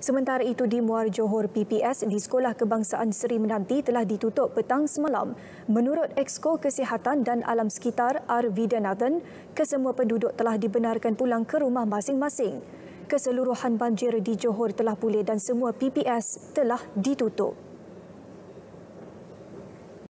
Sementara itu di Muar Johor PPS di Sekolah Kebangsaan Seri Menanti telah ditutup petang semalam. Menurut Exco Kesihatan dan Alam Sekitar Arvida Nathan, kesemua penduduk telah dibenarkan pulang ke rumah masing-masing. Keseluruhan banjir di Johor telah pulih dan semua PPS telah ditutup.